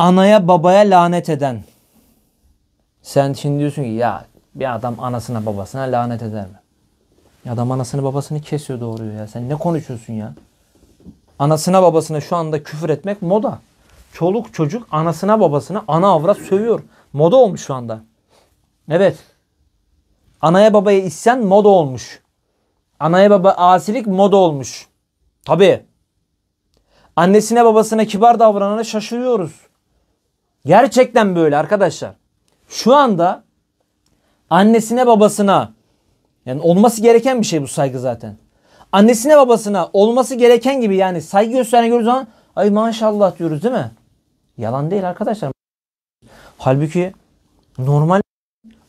anaya babaya lanet eden. Sen şimdi diyorsun ki ya bir adam anasına babasına lanet eder mi? Adam anasını babasını kesiyor doğruyor ya. Sen ne konuşuyorsun ya? Anasına babasına şu anda küfür etmek moda. Çoluk çocuk anasına babasına ana avrat sövüyor. Moda olmuş şu anda. Evet. Anaya babaya isyan moda olmuş. Anaya baba asilik moda olmuş. Tabii. Annesine babasına kibar davranana şaşırıyoruz. Gerçekten böyle arkadaşlar. Şu anda annesine babasına yani olması gereken bir şey bu saygı zaten. Annesine babasına olması gereken gibi yani saygı gösteren gördüğü zaman ay maşallah diyoruz değil mi? Yalan değil arkadaşlar. Halbuki normal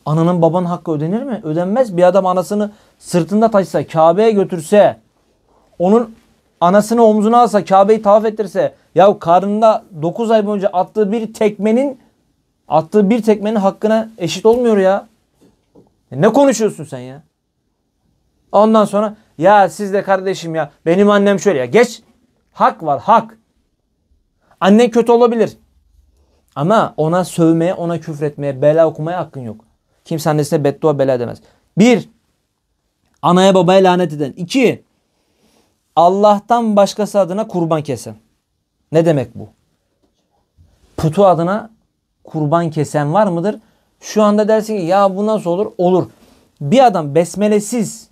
ananın babanın hakkı ödenir mi? Ödenmez. Bir adam anasını sırtında taşısa, Kabe'ye götürse, onun anasını omzuna alsa, Kabe'yi tavaf ettirse, ya karnında 9 ay boyunca attığı bir tekmenin attığı bir tekmenin hakkına eşit olmuyor ya. E ne konuşuyorsun sen ya? Ondan sonra ya siz de kardeşim ya benim annem şöyle ya geç. Hak var hak. Annen kötü olabilir. Ama ona sövmeye, ona küfretmeye, bela okumaya hakkın yok. Kimse annesine beddua bela demez. Bir, anaya babaya lanet eden. İki, Allah'tan başkası adına kurban kesen. Ne demek bu? Putu adına kurban kesen var mıdır? Şu anda dersin ki ya bu nasıl olur? Olur. Bir adam besmelesiz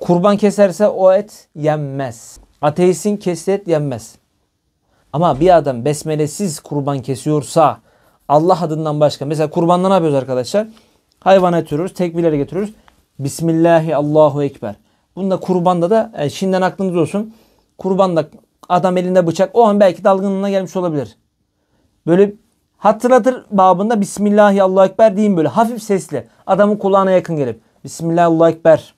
kurban keserse o et yenmez. Ateistin kestiği et yenmez. Ama bir adam besmelesiz kurban kesiyorsa Allah adından başka. Mesela kurbanda ne yapıyoruz arkadaşlar? Hayvan etiriyoruz, tekbirleri getiriyoruz. Bismillahi Allahu Ekber. Bunda kurbanda da e, şimdiden aklınız olsun. da. Adam elinde bıçak. O an belki dalgınlığına gelmiş olabilir. Böyle hatırlatır babında Bismillahi Allahu Ekber diyeyim böyle hafif sesli. Adamın kulağına yakın gelip Bismillahi Allahu Ekber.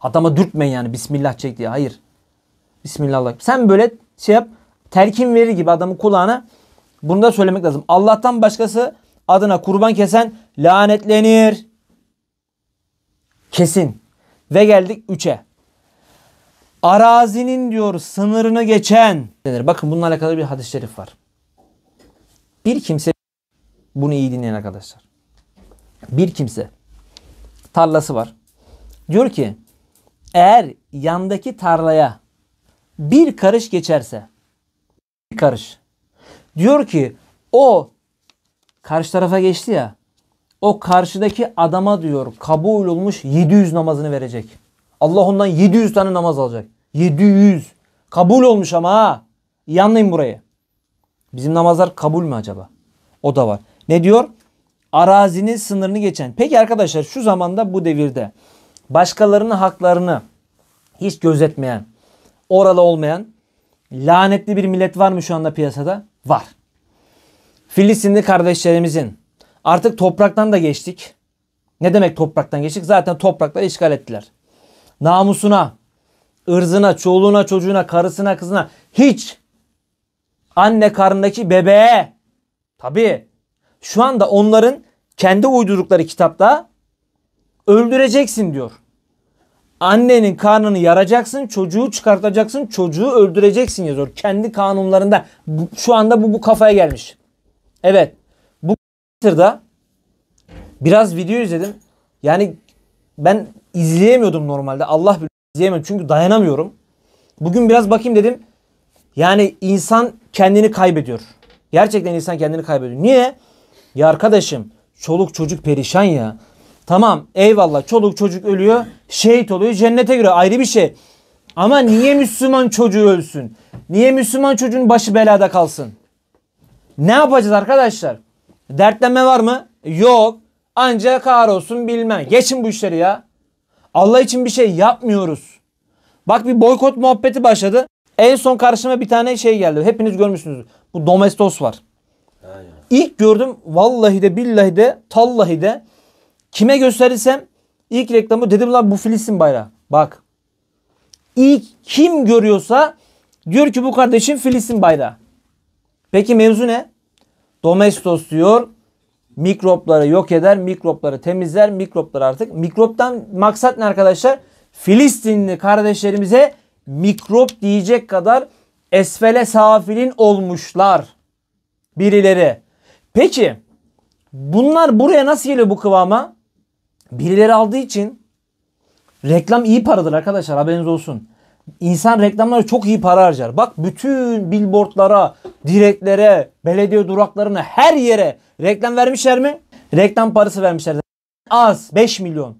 Adama dürtmeyin yani Bismillah çek diye. Hayır. Bismillah Allahu Sen böyle şey yap telkin verir gibi adamın kulağına bunu da söylemek lazım. Allah'tan başkası adına kurban kesen lanetlenir. Kesin. Ve geldik 3'e arazinin diyor sınırını geçen Bakın bununla alakalı bir hadis-i şerif var. Bir kimse bunu iyi dinleyin arkadaşlar. Bir kimse tarlası var. Diyor ki eğer yandaki tarlaya bir karış geçerse bir karış diyor ki o karşı tarafa geçti ya o karşıdaki adama diyor kabul olmuş 700 namazını verecek. Allah ondan 700 tane namaz alacak. 700. Kabul olmuş ama ha. İyi anlayın burayı. Bizim namazlar kabul mü acaba? O da var. Ne diyor? Arazinin sınırını geçen. Peki arkadaşlar şu zamanda bu devirde başkalarının haklarını hiç gözetmeyen, oralı olmayan lanetli bir millet var mı şu anda piyasada? Var. Filistinli kardeşlerimizin artık topraktan da geçtik. Ne demek topraktan geçtik? Zaten toprakları işgal ettiler. Namusuna, ırzına, çoluğuna, çocuğuna, karısına, kızına hiç anne karnındaki bebeğe tabi şu anda onların kendi uydurdukları kitapta öldüreceksin diyor. Annenin karnını yaracaksın, çocuğu çıkartacaksın, çocuğu öldüreceksin yazıyor. Kendi kanunlarında bu, şu anda bu, bu kafaya gelmiş. Evet. Bu Twitter'da biraz video izledim. Yani ben izleyemiyordum normalde. Allah bilir diyemem çünkü dayanamıyorum. Bugün biraz bakayım dedim. Yani insan kendini kaybediyor. Gerçekten insan kendini kaybediyor. Niye? Ya arkadaşım çoluk çocuk perişan ya. Tamam eyvallah çoluk çocuk ölüyor. Şehit oluyor cennete giriyor ayrı bir şey. Ama niye Müslüman çocuğu ölsün? Niye Müslüman çocuğun başı belada kalsın? Ne yapacağız arkadaşlar? Dertlenme var mı? Yok. Ancak kahrolsun bilmem. Geçin bu işleri ya. Allah için bir şey yapmıyoruz. Bak bir boykot muhabbeti başladı. En son karşıma bir tane şey geldi. Hepiniz görmüşsünüz. Bu Domestos var. Aynen. İlk gördüm vallahi de billahi de tallahi de kime gösterirsem ilk reklamı dedim lan bu Filistin bayrağı. Bak ilk kim görüyorsa diyor ki bu kardeşim Filistin bayrağı. Peki mevzu ne? Domestos diyor Mikropları yok eder, mikropları temizler, mikroplar artık. Mikroptan maksat ne arkadaşlar? Filistinli kardeşlerimize mikrop diyecek kadar esfele safilin olmuşlar birileri. Peki bunlar buraya nasıl geliyor bu kıvama? Birileri aldığı için reklam iyi paradır arkadaşlar haberiniz olsun. İnsan reklamları çok iyi para harcar. Bak bütün billboardlara, direklere, belediye duraklarına her yere reklam vermişler mi? Reklam parası vermişler. Az 5 milyon.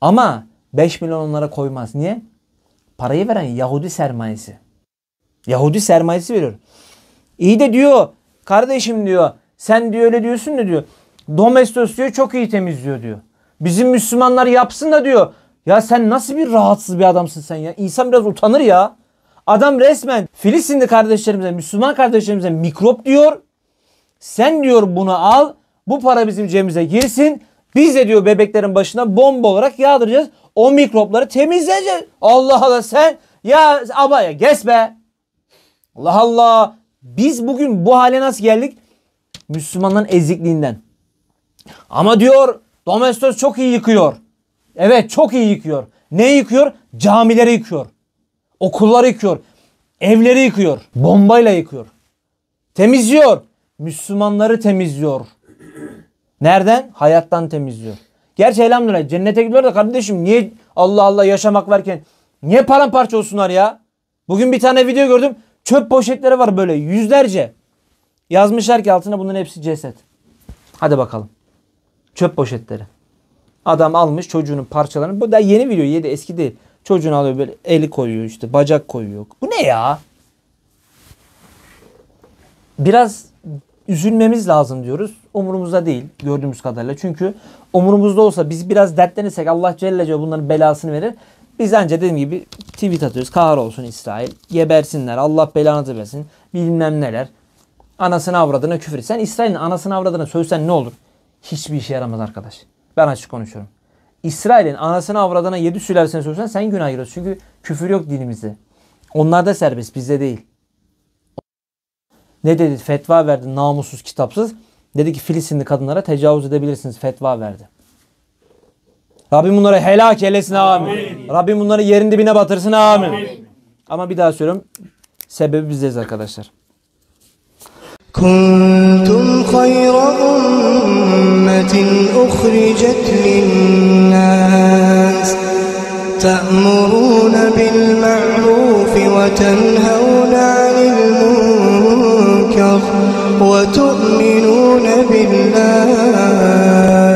Ama 5 milyon onlara koymaz. Niye? Parayı veren Yahudi sermayesi. Yahudi sermayesi veriyor. İyi de diyor kardeşim diyor sen diyor öyle diyorsun da diyor. Domestos diyor çok iyi temizliyor diyor. Bizim Müslümanlar yapsın da diyor ya sen nasıl bir rahatsız bir adamsın sen ya? İnsan biraz utanır ya. Adam resmen Filistinli kardeşlerimize, Müslüman kardeşlerimize mikrop diyor. Sen diyor bunu al. Bu para bizim cebimize girsin. Biz de diyor bebeklerin başına bomba olarak yağdıracağız. O mikropları temizleyeceğiz. Allah Allah sen ya abaya geç be. Allah Allah. Biz bugün bu hale nasıl geldik? Müslümanların ezikliğinden. Ama diyor domestos çok iyi yıkıyor. Evet çok iyi yıkıyor. Ne yıkıyor? Camileri yıkıyor. Okulları yıkıyor. Evleri yıkıyor. Bombayla yıkıyor. Temizliyor. Müslümanları temizliyor. Nereden? Hayattan temizliyor. Gerçi elhamdülillah cennete gidiyor da kardeşim niye Allah Allah yaşamak varken niye paramparça olsunlar ya? Bugün bir tane video gördüm. Çöp poşetleri var böyle yüzlerce. Yazmışlar ki altına bunların hepsi ceset. Hadi bakalım. Çöp poşetleri. Adam almış çocuğunun parçalarını. Bu da yeni video yedi eski değil. Çocuğunu alıyor böyle eli koyuyor işte bacak koyuyor. Bu ne ya? Biraz üzülmemiz lazım diyoruz. Umurumuzda değil gördüğümüz kadarıyla. Çünkü umurumuzda olsa biz biraz dertlenirsek Allah Celle Celle bunların belasını verir. Biz önce dediğim gibi tweet atıyoruz. Kahrolsun İsrail. Gebersinler. Allah belanızı versin. Bilmem neler. Anasını avradına küfür. Sen İsrail'in anasını avradına sövsen ne olur? Hiçbir işe yaramaz arkadaş. Ben açık konuşuyorum. İsrail'in anasını avradına yedi sülalesine sorsan sen günah giriyorsun. Çünkü küfür yok dinimizde. Onlar da serbest bizde değil. Ne dedi? Fetva verdi namussuz kitapsız. Dedi ki Filistinli kadınlara tecavüz edebilirsiniz. Fetva verdi. Rabbim bunları helak eylesin amin. amin. Rabbim bunları yerin dibine batırsın amin. amin. Ama bir daha söylüyorum. Sebebi bizdeyiz arkadaşlar. كنتم خير أمة أخرجت للناس تأمرون بالمعروف وتنهون عن المنكر وتؤمنون بالله